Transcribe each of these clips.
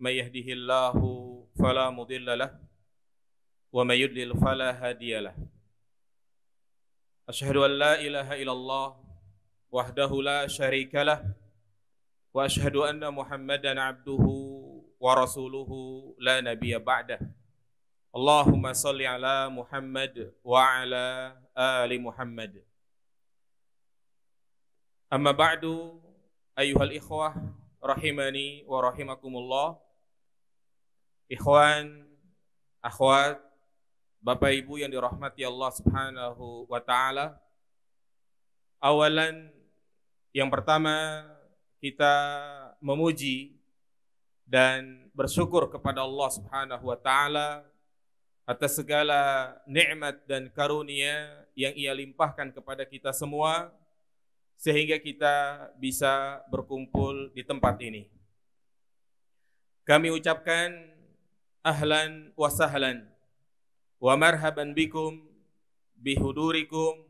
من يهده الله فلا مضل له ومن يضلل فلا هادي له أشهد أن لا إله إلا الله وحده لا شريك له وأشهد أن محمدا عبده ورسوله لا نبي بعده اللهم صل على محمد وعلى آل محمد أما بعد أيها الإخوة رحمني ورحمكم الله ikhwan, akhwat, Bapak Ibu yang dirahmati Allah Subhanahu wa taala. Awalan yang pertama kita memuji dan bersyukur kepada Allah Subhanahu wa taala atas segala nikmat dan karunia yang Ia limpahkan kepada kita semua sehingga kita bisa berkumpul di tempat ini. Kami ucapkan ahlan wa sahlan wa marhaban bikum bihudurikum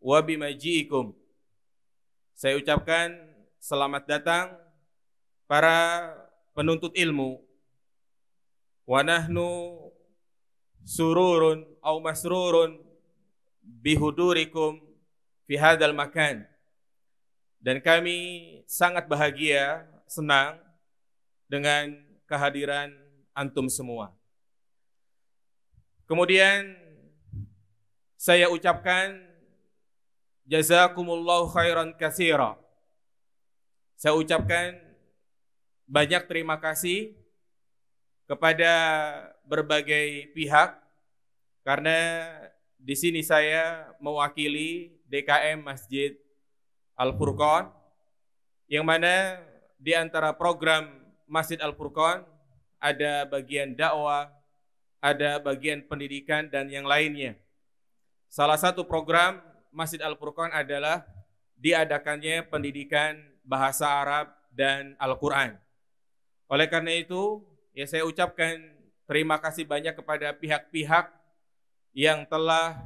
wa bimaji'ikum. Saya ucapkan selamat datang para penuntut ilmu. Wa nahnu sururun au masrurun bihudurikum fi hadal makan. Dan kami sangat bahagia, senang dengan kehadiran antum semua. Kemudian saya ucapkan jazakumullahu khairan katsira. Saya ucapkan banyak terima kasih kepada berbagai pihak karena di sini saya mewakili DKM Masjid Al Furqon yang mana di antara program Masjid Al Furqon ada bagian dakwah, ada bagian pendidikan dan yang lainnya. Salah satu program Masjid Al-Furqan adalah diadakannya pendidikan bahasa Arab dan Al-Qur'an. Oleh karena itu, ya saya ucapkan terima kasih banyak kepada pihak-pihak yang telah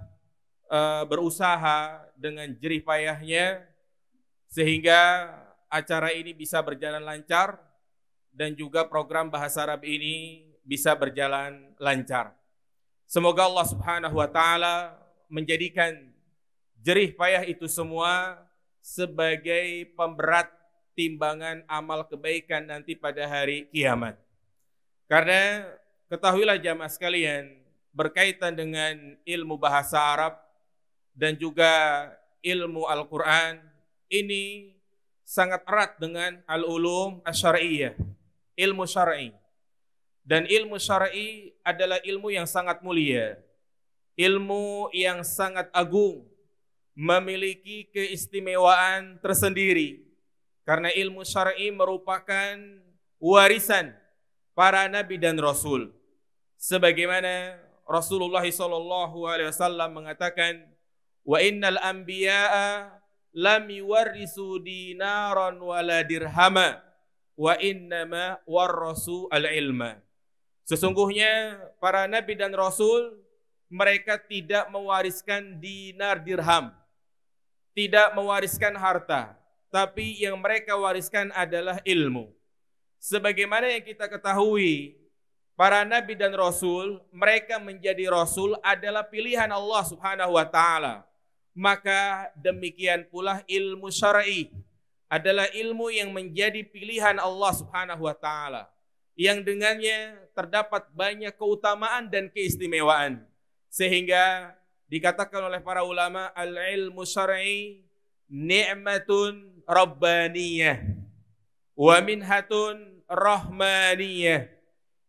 uh, berusaha dengan jerih payahnya sehingga acara ini bisa berjalan lancar dan juga program Bahasa Arab ini bisa berjalan lancar. Semoga Allah Subhanahu wa taala menjadikan jerih payah itu semua sebagai pemberat timbangan amal kebaikan nanti pada hari kiamat. Karena ketahuilah jamaah sekalian, berkaitan dengan ilmu bahasa Arab dan juga ilmu Al-Quran, ini sangat erat dengan al-ulum asyariyah ilmu syar'i. Dan ilmu syar'i adalah ilmu yang sangat mulia, ilmu yang sangat agung, memiliki keistimewaan tersendiri. Karena ilmu syar'i merupakan warisan para nabi dan rasul. Sebagaimana Rasulullah sallallahu alaihi wasallam mengatakan, "Wa innal anbiya'a lam yuwarrisu dinaran wala dirhama." wa innama warrasu al-ilma. Sesungguhnya para nabi dan rasul mereka tidak mewariskan dinar dirham, tidak mewariskan harta, tapi yang mereka wariskan adalah ilmu. Sebagaimana yang kita ketahui, para nabi dan rasul, mereka menjadi rasul adalah pilihan Allah Subhanahu wa taala. Maka demikian pula ilmu syar'i adalah ilmu yang menjadi pilihan Allah Subhanahu wa taala yang dengannya terdapat banyak keutamaan dan keistimewaan sehingga dikatakan oleh para ulama al ilmu syar'i ni'matun rabbaniyah wa minhatun rahmaniyah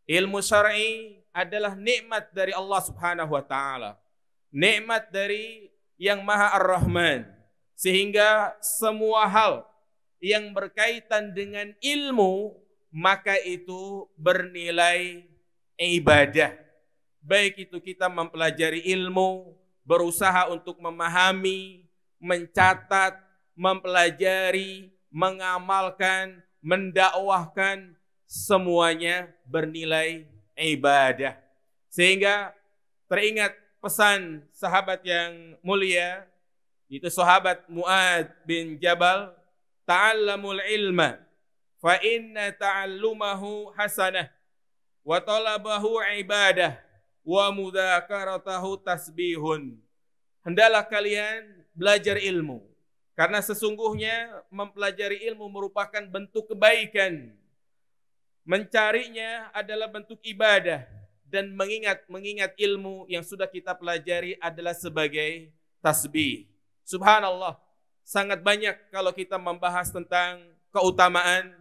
ilmu syar'i adalah nikmat dari Allah Subhanahu wa taala nikmat dari yang Maha Ar-Rahman sehingga semua hal yang berkaitan dengan ilmu, maka itu bernilai ibadah. Baik itu kita mempelajari ilmu, berusaha untuk memahami, mencatat, mempelajari, mengamalkan, mendakwahkan, semuanya bernilai ibadah. Sehingga teringat pesan sahabat yang mulia, itu sahabat Mu'ad bin Jabal ta'allamul ilma fa inna ta'allumahu hasanah wa talabahu ibadah wa mudzakaratahu tasbihun hendaklah kalian belajar ilmu karena sesungguhnya mempelajari ilmu merupakan bentuk kebaikan mencarinya adalah bentuk ibadah dan mengingat mengingat ilmu yang sudah kita pelajari adalah sebagai tasbih subhanallah sangat banyak kalau kita membahas tentang keutamaan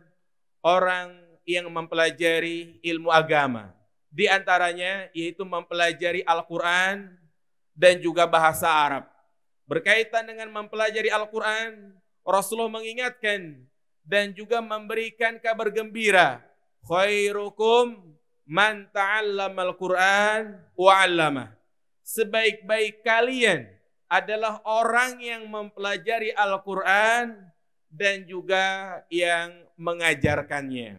orang yang mempelajari ilmu agama. Di antaranya yaitu mempelajari Al-Quran dan juga bahasa Arab. Berkaitan dengan mempelajari Al-Quran, Rasulullah mengingatkan dan juga memberikan kabar gembira. Khairukum man al Quran wa Sebaik-baik kalian adalah orang yang mempelajari Al-Quran dan juga yang mengajarkannya.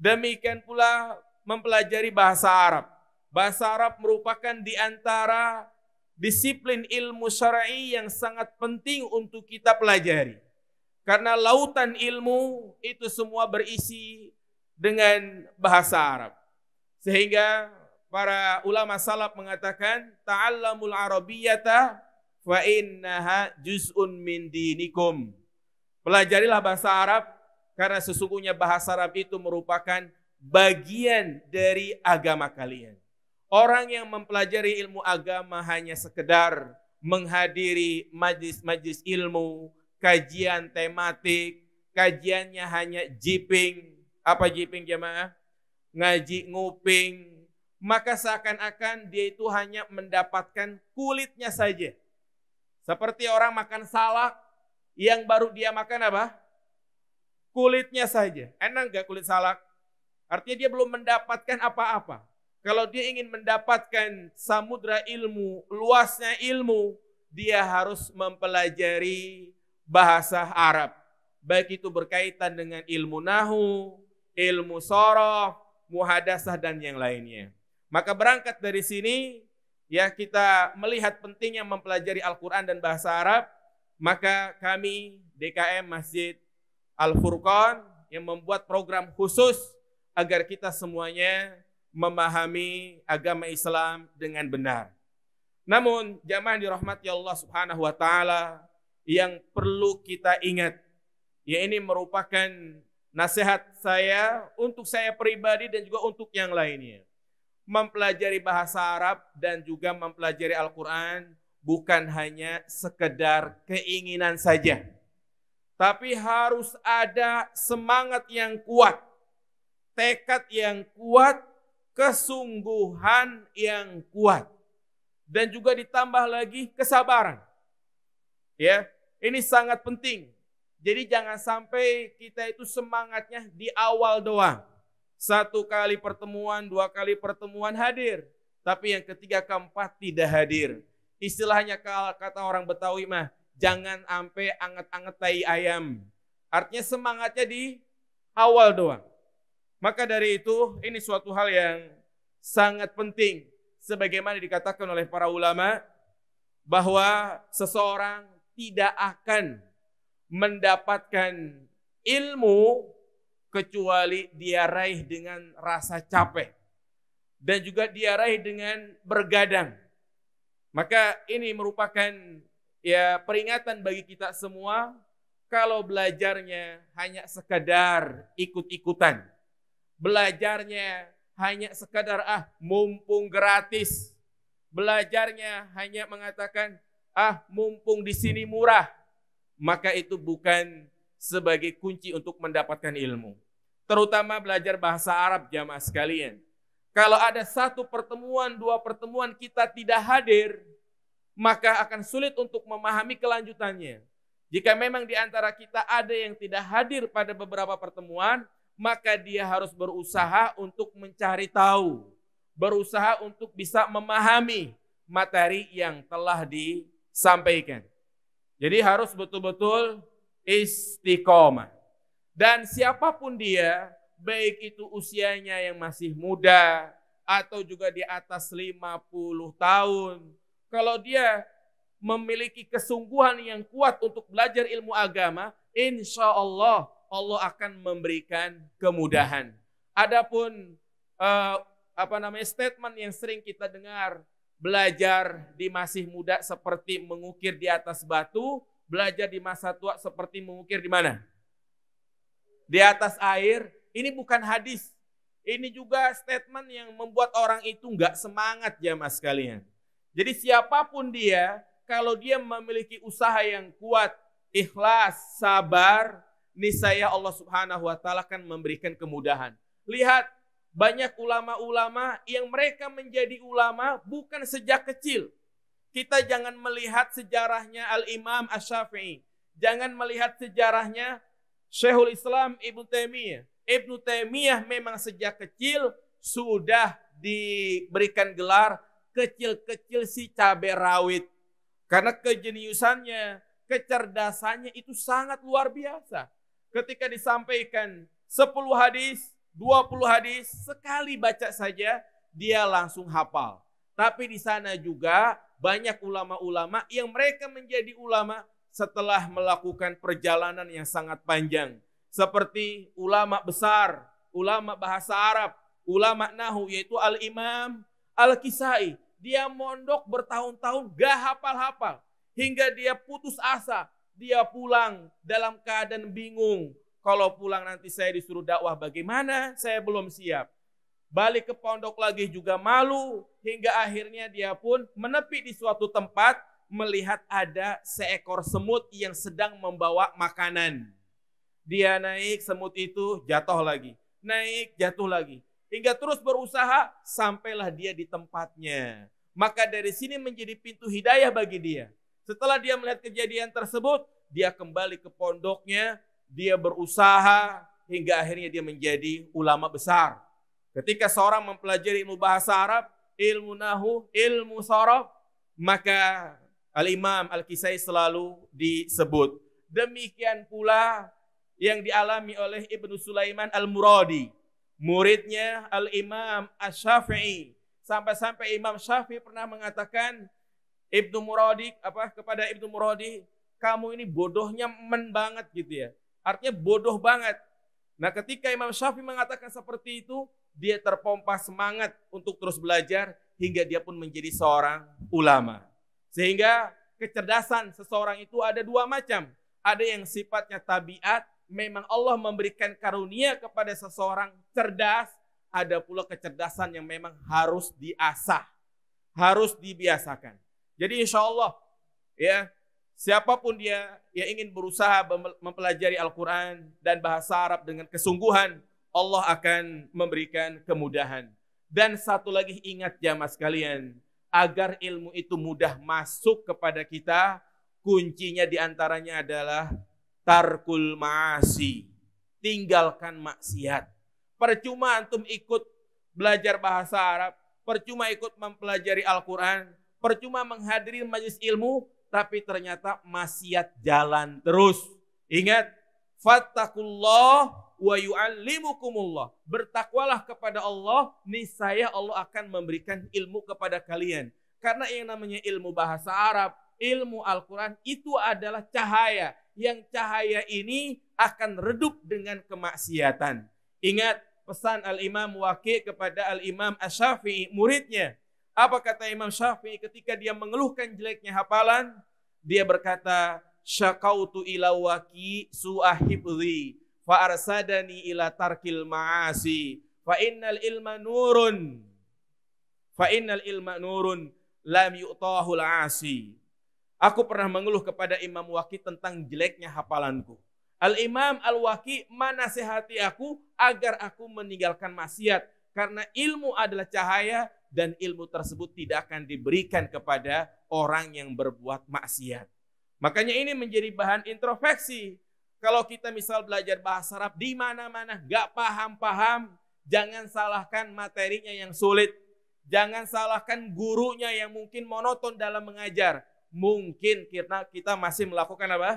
Demikian pula mempelajari bahasa Arab. Bahasa Arab merupakan di antara disiplin ilmu syar'i yang sangat penting untuk kita pelajari. Karena lautan ilmu itu semua berisi dengan bahasa Arab. Sehingga para ulama salaf mengatakan ta'allamul arabiyyata fa innaha juz'un min dinikum. Pelajarilah bahasa Arab karena sesungguhnya bahasa Arab itu merupakan bagian dari agama kalian. Orang yang mempelajari ilmu agama hanya sekedar menghadiri majlis-majlis ilmu, kajian tematik, kajiannya hanya jiping, apa jiping jemaah? Ngaji nguping, maka seakan-akan dia itu hanya mendapatkan kulitnya saja seperti orang makan salak yang baru dia makan apa? Kulitnya saja. Enak nggak kulit salak? Artinya dia belum mendapatkan apa-apa. Kalau dia ingin mendapatkan samudra ilmu, luasnya ilmu, dia harus mempelajari bahasa Arab. Baik itu berkaitan dengan ilmu nahu, ilmu sorof, muhadasah, dan yang lainnya. Maka berangkat dari sini, ya kita melihat pentingnya mempelajari Al-Quran dan bahasa Arab, maka kami DKM Masjid Al-Furqan yang membuat program khusus agar kita semuanya memahami agama Islam dengan benar. Namun jamaah dirahmati Allah Subhanahu wa taala yang perlu kita ingat ya ini merupakan nasihat saya untuk saya pribadi dan juga untuk yang lainnya mempelajari bahasa Arab dan juga mempelajari Al-Quran bukan hanya sekedar keinginan saja. Tapi harus ada semangat yang kuat, tekad yang kuat, kesungguhan yang kuat. Dan juga ditambah lagi kesabaran. Ya, ini sangat penting. Jadi jangan sampai kita itu semangatnya di awal doang satu kali pertemuan, dua kali pertemuan hadir. Tapi yang ketiga keempat tidak hadir. Istilahnya kata orang Betawi mah, jangan ampe anget-anget tai ayam. Artinya semangatnya di awal doang. Maka dari itu ini suatu hal yang sangat penting. Sebagaimana dikatakan oleh para ulama bahwa seseorang tidak akan mendapatkan ilmu kecuali dia raih dengan rasa capek dan juga dia raih dengan bergadang. Maka ini merupakan ya peringatan bagi kita semua kalau belajarnya hanya sekadar ikut-ikutan. Belajarnya hanya sekadar ah mumpung gratis. Belajarnya hanya mengatakan ah mumpung di sini murah. Maka itu bukan sebagai kunci untuk mendapatkan ilmu. Terutama belajar bahasa Arab jamaah sekalian. Kalau ada satu pertemuan, dua pertemuan kita tidak hadir, maka akan sulit untuk memahami kelanjutannya. Jika memang di antara kita ada yang tidak hadir pada beberapa pertemuan, maka dia harus berusaha untuk mencari tahu, berusaha untuk bisa memahami materi yang telah disampaikan. Jadi harus betul-betul istiqomah. Dan siapapun dia, baik itu usianya yang masih muda atau juga di atas 50 tahun, kalau dia memiliki kesungguhan yang kuat untuk belajar ilmu agama, insya Allah Allah akan memberikan kemudahan. Adapun uh, apa namanya statement yang sering kita dengar, belajar di masih muda seperti mengukir di atas batu, belajar di masa tua seperti mengukir di mana? di atas air, ini bukan hadis. Ini juga statement yang membuat orang itu nggak semangat ya mas kalian. Jadi siapapun dia, kalau dia memiliki usaha yang kuat, ikhlas, sabar, niscaya Allah Subhanahu wa taala akan memberikan kemudahan. Lihat banyak ulama-ulama yang mereka menjadi ulama bukan sejak kecil. Kita jangan melihat sejarahnya Al-Imam ash syafii jangan melihat sejarahnya Syekhul Islam Ibnu Taimiyah. Ibnu Taimiyah memang sejak kecil sudah diberikan gelar kecil-kecil si cabai rawit. Karena kejeniusannya, kecerdasannya itu sangat luar biasa. Ketika disampaikan 10 hadis, 20 hadis, sekali baca saja dia langsung hafal. Tapi di sana juga banyak ulama-ulama yang mereka menjadi ulama setelah melakukan perjalanan yang sangat panjang. Seperti ulama besar, ulama bahasa Arab, ulama Nahu yaitu Al-Imam Al-Kisai. Dia mondok bertahun-tahun gak hafal-hafal. Hingga dia putus asa. Dia pulang dalam keadaan bingung. Kalau pulang nanti saya disuruh dakwah bagaimana? Saya belum siap. Balik ke pondok lagi juga malu. Hingga akhirnya dia pun menepi di suatu tempat melihat ada seekor semut yang sedang membawa makanan. Dia naik, semut itu jatuh lagi. Naik, jatuh lagi. Hingga terus berusaha sampailah dia di tempatnya. Maka dari sini menjadi pintu hidayah bagi dia. Setelah dia melihat kejadian tersebut, dia kembali ke pondoknya, dia berusaha hingga akhirnya dia menjadi ulama besar. Ketika seorang mempelajari ilmu bahasa Arab, ilmu nahu, ilmu sorof, maka Al-Imam Al-Kisai selalu disebut. Demikian pula yang dialami oleh Ibnu Sulaiman Al-Muradi, muridnya Al-Imam Asy-Syafi'i. Sampai-sampai Imam Syafi'i pernah mengatakan Ibnu Muradi apa kepada Ibnu Muradi, kamu ini bodohnya men banget gitu ya. Artinya bodoh banget. Nah, ketika Imam Syafi'i mengatakan seperti itu, dia terpompa semangat untuk terus belajar hingga dia pun menjadi seorang ulama. Sehingga kecerdasan seseorang itu ada dua macam. Ada yang sifatnya tabiat, memang Allah memberikan karunia kepada seseorang cerdas. Ada pula kecerdasan yang memang harus diasah, harus dibiasakan. Jadi insya Allah, ya siapapun dia yang ingin berusaha mempelajari Al-Quran dan bahasa Arab dengan kesungguhan, Allah akan memberikan kemudahan. Dan satu lagi ingat jamaah sekalian, agar ilmu itu mudah masuk kepada kita, kuncinya diantaranya adalah tarkul maasi, tinggalkan maksiat. Percuma antum ikut belajar bahasa Arab, percuma ikut mempelajari Al-Quran, percuma menghadiri majlis ilmu, tapi ternyata maksiat jalan terus. Ingat, fattakullah wa yu'allimukumullah. Bertakwalah kepada Allah, niscaya Allah akan memberikan ilmu kepada kalian. Karena yang namanya ilmu bahasa Arab, ilmu Al-Quran itu adalah cahaya. Yang cahaya ini akan redup dengan kemaksiatan. Ingat pesan Al-Imam Waqi kepada Al-Imam Asyafi'i, muridnya. Apa kata Imam Syafi'i ketika dia mengeluhkan jeleknya hafalan? Dia berkata, syakautu ila waqi su'ahibri fa arsadani ila tarkil ma'asi fa innal ilma nurun fa innal ilma nurun lam yu'tahu asi Aku pernah mengeluh kepada Imam Waki tentang jeleknya hafalanku. Al-Imam Al-Waki sehati aku agar aku meninggalkan maksiat karena ilmu adalah cahaya dan ilmu tersebut tidak akan diberikan kepada orang yang berbuat maksiat. Makanya ini menjadi bahan introspeksi kalau kita misal belajar bahasa Arab di mana-mana nggak paham-paham, jangan salahkan materinya yang sulit. Jangan salahkan gurunya yang mungkin monoton dalam mengajar. Mungkin karena kita masih melakukan apa?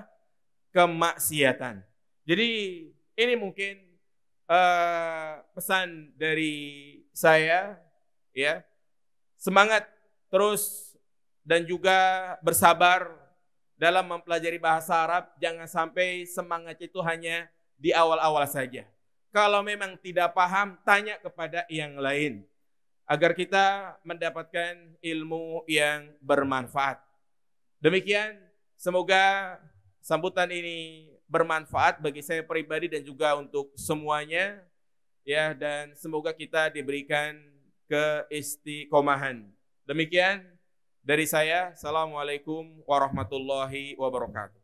Kemaksiatan. Jadi ini mungkin uh, pesan dari saya ya. Semangat terus dan juga bersabar dalam mempelajari bahasa Arab, jangan sampai semangat itu hanya di awal-awal saja. Kalau memang tidak paham, tanya kepada yang lain. Agar kita mendapatkan ilmu yang bermanfaat. Demikian, semoga sambutan ini bermanfaat bagi saya pribadi dan juga untuk semuanya. Ya, dan semoga kita diberikan keistiqomahan. Demikian, dari saya, Assalamualaikum warahmatullahi wabarakatuh.